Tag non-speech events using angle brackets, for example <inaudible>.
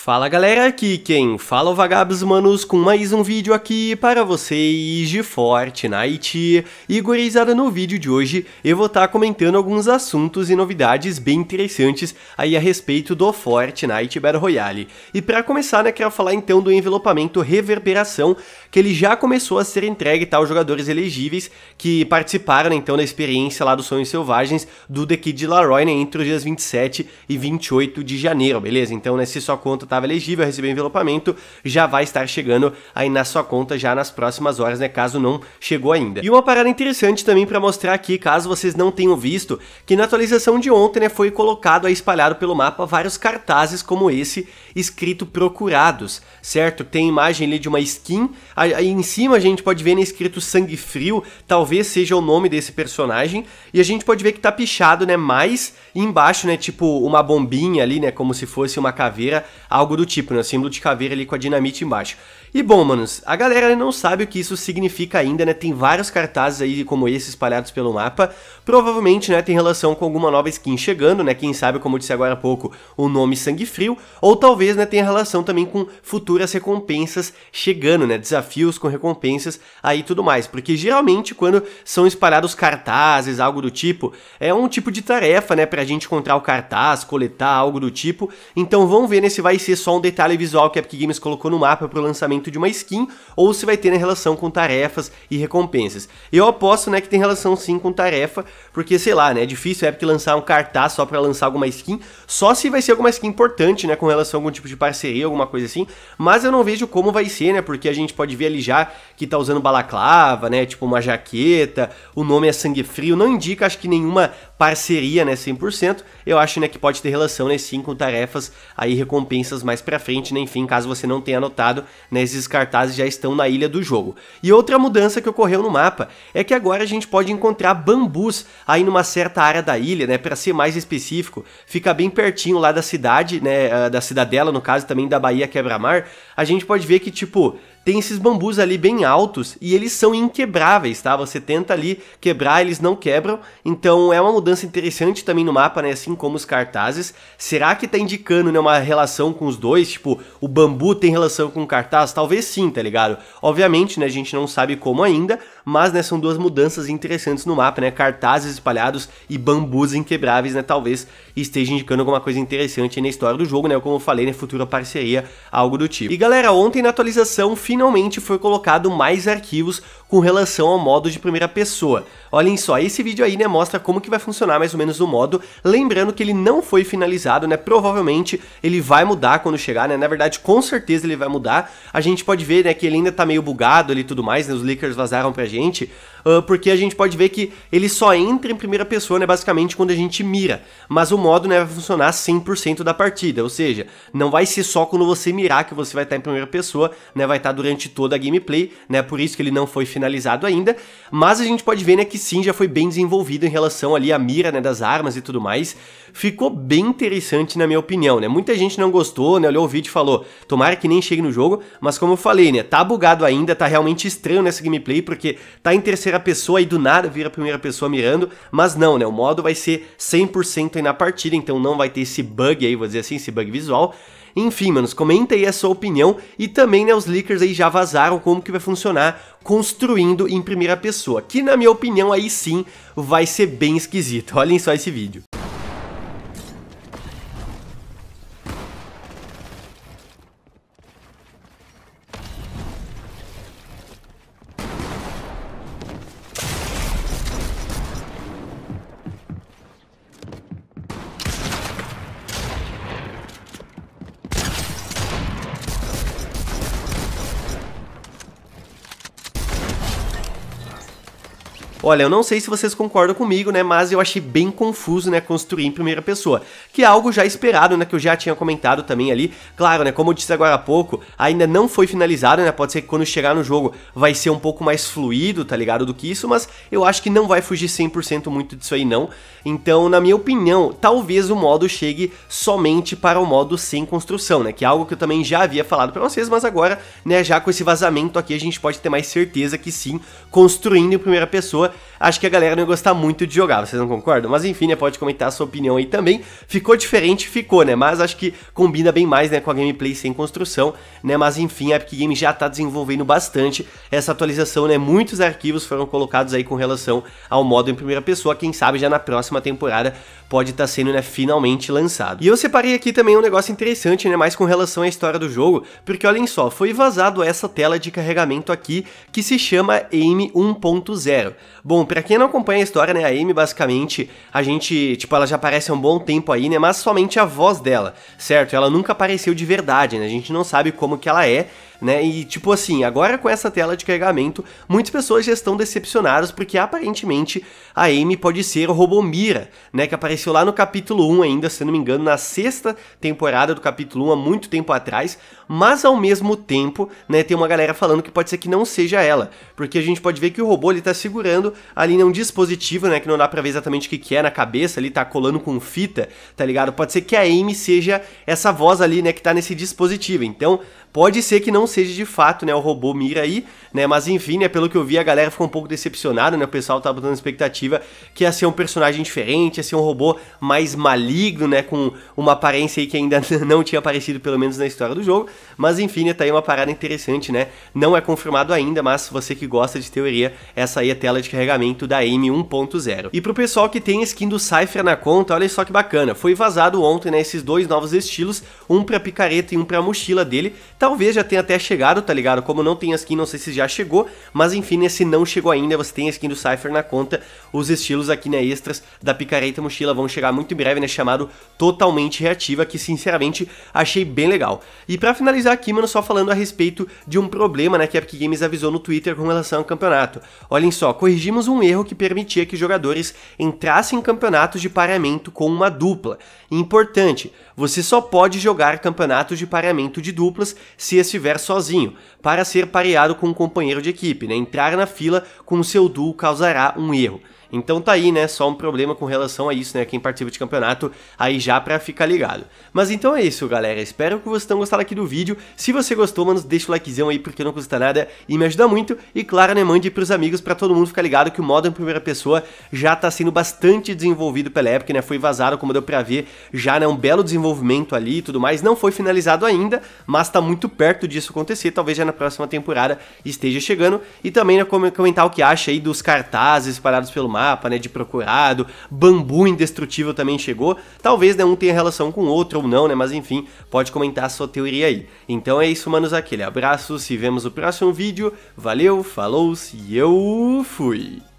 Fala galera, aqui quem fala é o Vagabos Manos com mais um vídeo aqui para vocês de Fortnite. E gurizada, no vídeo de hoje eu vou estar tá comentando alguns assuntos e novidades bem interessantes aí a respeito do Fortnite Battle Royale. E para começar, né, quero falar então do envelopamento reverberação, que ele já começou a ser entregue tá, aos jogadores elegíveis que participaram né, então da experiência lá dos Sonhos Selvagens do The Kid de Laroi, né, entre os dias 27 e 28 de janeiro, beleza? Então, né, se só conta estava elegível a receber envelopamento, já vai estar chegando aí na sua conta já nas próximas horas, né? Caso não chegou ainda. E uma parada interessante também para mostrar aqui, caso vocês não tenham visto, que na atualização de ontem, né, foi colocado aí espalhado pelo mapa vários cartazes como esse, escrito procurados, certo? Tem imagem ali de uma skin, aí em cima a gente pode ver né, escrito sangue frio, talvez seja o nome desse personagem, e a gente pode ver que tá pichado, né, mais, embaixo, né, tipo uma bombinha ali, né, como se fosse uma caveira, algo do tipo, né? símbolo de caveira ali com a dinamite embaixo. E bom, manos, a galera né, não sabe o que isso significa ainda, né? Tem vários cartazes aí como esse espalhados pelo mapa. Provavelmente, né, tem relação com alguma nova skin chegando, né? Quem sabe, como eu disse agora há pouco, o nome Sangue Frio. Ou talvez, né, tenha relação também com futuras recompensas chegando, né? Desafios com recompensas aí tudo mais. Porque geralmente, quando são espalhados cartazes, algo do tipo, é um tipo de tarefa, né? Pra gente encontrar o cartaz, coletar, algo do tipo. Então vamos ver, né, se vai ser só um detalhe visual que a Epic Games colocou no mapa para o lançamento de uma skin, ou se vai ter em relação com tarefas e recompensas. Eu aposto, né, que tem relação sim com tarefa, porque sei lá, né, é difícil a Epic lançar um cartaz só para lançar alguma skin, só se vai ser alguma skin importante, né, com relação a algum tipo de parceria, alguma coisa assim, mas eu não vejo como vai ser, né, porque a gente pode ver ali já que tá usando balaclava, né, tipo uma jaqueta, o nome é sangue frio, não indica acho que nenhuma parceria, né, 100%, eu acho, né, que pode ter relação, né, sim, com tarefas aí recompensas mais pra frente, né? enfim, caso você não tenha notado, né? esses cartazes já estão na ilha do jogo. E outra mudança que ocorreu no mapa é que agora a gente pode encontrar bambus aí numa certa área da ilha, né, para ser mais específico, fica bem pertinho lá da cidade, né, ah, da cidadela no caso, também da Bahia Quebra-Mar, a gente pode ver que tipo tem esses bambus ali bem altos e eles são inquebráveis, tá? Você tenta ali quebrar, eles não quebram. Então é uma mudança interessante também no mapa, né? Assim como os cartazes. Será que tá indicando né, uma relação com os dois? Tipo, o bambu tem relação com o cartaz? Talvez sim, tá ligado? Obviamente, né? A gente não sabe como ainda, mas né, são duas mudanças interessantes no mapa, né? Cartazes espalhados e bambus inquebráveis, né? Talvez esteja indicando alguma coisa interessante na história do jogo, né? Como eu falei, né? Futura parceria, algo do tipo. E galera, ontem na atualização finalmente foi colocado mais arquivos com relação ao modo de primeira pessoa. Olhem só, esse vídeo aí, né, mostra como que vai funcionar mais ou menos o modo, lembrando que ele não foi finalizado, né, provavelmente ele vai mudar quando chegar, né, na verdade com certeza ele vai mudar, a gente pode ver, né, que ele ainda tá meio bugado ali e tudo mais, né, os leakers vazaram pra gente, gente, uh, porque a gente pode ver que ele só entra em primeira pessoa, né, basicamente quando a gente mira, mas o modo né, vai funcionar 100% da partida, ou seja, não vai ser só quando você mirar que você vai estar tá em primeira pessoa, né, vai estar tá durante toda a gameplay, né, por isso que ele não foi finalizado ainda, mas a gente pode ver né, que sim, já foi bem desenvolvido em relação ali à mira né, das armas e tudo mais, ficou bem interessante na minha opinião, né, muita gente não gostou, né, olhou o vídeo e falou, tomara que nem chegue no jogo, mas como eu falei, né, tá bugado ainda, tá realmente estranho nessa gameplay, porque tá em terceira pessoa e do nada vira primeira pessoa mirando, mas não, né? O modo vai ser 100% aí na partida, então não vai ter esse bug aí, vou dizer assim, esse bug visual. Enfim, manos, comenta aí a sua opinião e também, né, os leakers aí já vazaram como que vai funcionar construindo em primeira pessoa, que na minha opinião aí sim vai ser bem esquisito. <laughs> Olhem só esse vídeo. Olha, eu não sei se vocês concordam comigo, né, mas eu achei bem confuso, né, construir em primeira pessoa, que é algo já esperado, né, que eu já tinha comentado também ali. Claro, né, como eu disse agora há pouco, ainda não foi finalizado, né, pode ser que quando chegar no jogo vai ser um pouco mais fluido, tá ligado, do que isso, mas eu acho que não vai fugir 100% muito disso aí não. Então, na minha opinião, talvez o modo chegue somente para o modo sem construção, né, que é algo que eu também já havia falado para vocês, mas agora, né, já com esse vazamento aqui a gente pode ter mais certeza que sim, construindo em primeira pessoa acho que a galera não ia gostar muito de jogar, vocês não concordam? Mas enfim, né, pode comentar a sua opinião aí também. Ficou diferente, ficou, né? Mas acho que combina bem mais, né, com a gameplay sem construção, né? Mas enfim, a Epic Games já tá desenvolvendo bastante essa atualização, né? Muitos arquivos foram colocados aí com relação ao modo em primeira pessoa, quem sabe já na próxima temporada pode estar tá sendo, né, finalmente lançado. E eu separei aqui também um negócio interessante, né, mais com relação à história do jogo, porque olhem só, foi vazado essa tela de carregamento aqui que se chama AIM 1.0. Bom, para quem não acompanha a história, né, a Amy basicamente, a gente, tipo, ela já aparece há um bom tempo aí, né, mas somente a voz dela, certo? Ela nunca apareceu de verdade, né? A gente não sabe como que ela é, né? E tipo assim, agora com essa tela de carregamento, muitas pessoas já estão decepcionadas porque aparentemente a Amy pode ser o Robomira, né? Que apareceu lá no capítulo 1 ainda, se não me engano, na sexta temporada do capítulo 1, há muito tempo atrás, mas ao mesmo tempo, né, tem uma galera falando que pode ser que não seja ela, porque a gente pode ver que o robô ele tá segurando ali num né, dispositivo, né, que não dá pra ver exatamente o que, que é na cabeça, ali tá colando com fita, tá ligado? Pode ser que a Amy seja essa voz ali, né, que tá nesse dispositivo. Então, Pode ser que não seja de fato, né, o robô Mira aí, né, mas enfim, né, pelo que eu vi, a galera ficou um pouco decepcionada, né, o pessoal estava dando expectativa que ia ser um personagem diferente, ia ser um robô mais maligno, né, com uma aparência aí que ainda <laughs> não tinha aparecido, pelo menos na história do jogo, mas enfim, né, tá aí uma parada interessante, né, não é confirmado ainda, mas você que gosta de teoria, essa aí é a tela de carregamento da m 1.0. E pro pessoal que tem skin do Cypher na conta, olha só que bacana, foi vazado ontem, né, esses dois novos estilos, um pra picareta e um pra mochila dele, tá Talvez já tenha até chegado, tá ligado? Como não tem a skin, não sei se já chegou, mas enfim, se não chegou ainda, você tem a skin do Cypher na conta. Os estilos aqui, né, extras da picareta mochila vão chegar muito em breve, né, chamado Totalmente Reativa, que sinceramente achei bem legal. E para finalizar aqui, mano, só falando a respeito de um problema, né, que a Epic Games avisou no Twitter com relação ao campeonato. Olhem só, corrigimos um erro que permitia que jogadores entrassem em campeonatos de pareamento com uma dupla. Importante, você só pode jogar campeonatos de pareamento de duplas se estiver sozinho, para ser pareado com um companheiro de equipe. Né? Entrar na fila com o seu duo causará um erro. Então tá aí, né? Só um problema com relação a isso, né? Quem participa de campeonato, aí já pra ficar ligado. Mas então é isso, galera. Espero que vocês tenham gostado aqui do vídeo. Se você gostou, mano, deixa o likezão aí porque não custa nada e me ajuda muito. E claro, né? Mande pros amigos pra todo mundo ficar ligado que o modo em primeira pessoa já tá sendo bastante desenvolvido pela época né? Foi vazado, como deu pra ver, já, né? Um belo desenvolvimento ali e tudo mais. Não foi finalizado ainda, mas tá muito perto disso acontecer. Talvez já na próxima temporada esteja chegando. E também, né? Comentar o que acha aí dos cartazes espalhados pelo mar mapa, né, de procurado, bambu indestrutível também chegou. Talvez né, um tenha relação com o outro ou não, né, mas enfim, pode comentar a sua teoria aí. Então é isso, manos, aquele abraço, se vemos no próximo vídeo. Valeu, falou e eu fui.